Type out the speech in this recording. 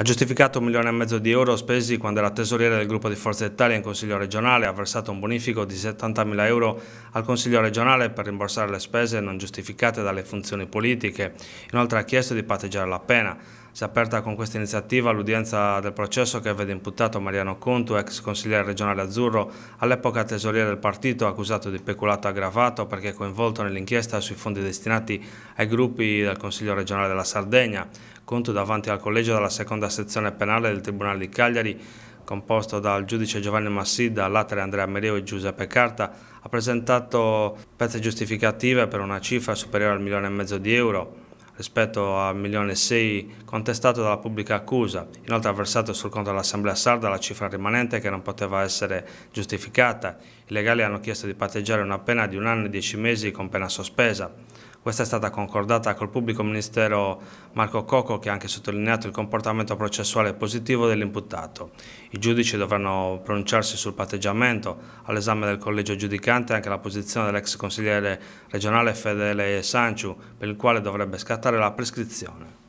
Ha giustificato un milione e mezzo di euro spesi quando era tesoriere del gruppo di Forza Italia in Consiglio regionale ha versato un bonifico di 70.000 euro al Consiglio regionale per rimborsare le spese non giustificate dalle funzioni politiche. Inoltre ha chiesto di patteggiare la pena. Si è aperta con questa iniziativa l'udienza del processo che vede imputato Mariano Contu, ex consigliere regionale azzurro, all'epoca tesoriere del partito, accusato di peculato aggravato perché coinvolto nell'inchiesta sui fondi destinati ai gruppi del Consiglio regionale della Sardegna conto davanti al collegio della seconda sezione penale del Tribunale di Cagliari composto dal giudice Giovanni Massida, latere Andrea Mereo e Giuseppe Carta, ha presentato pezze giustificative per una cifra superiore al milione e mezzo di euro rispetto al milione e sei contestato dalla pubblica accusa. Inoltre ha versato sul conto dell'Assemblea Sarda la cifra rimanente che non poteva essere giustificata. I legali hanno chiesto di patteggiare una pena di un anno e dieci mesi con pena sospesa. Questa è stata concordata col pubblico ministero Marco Coco che ha anche sottolineato il comportamento processuale positivo dell'imputato. I giudici dovranno pronunciarsi sul patteggiamento, all'esame del collegio giudicante anche la posizione dell'ex consigliere regionale Fedele Sanciu per il quale dovrebbe scattare la prescrizione.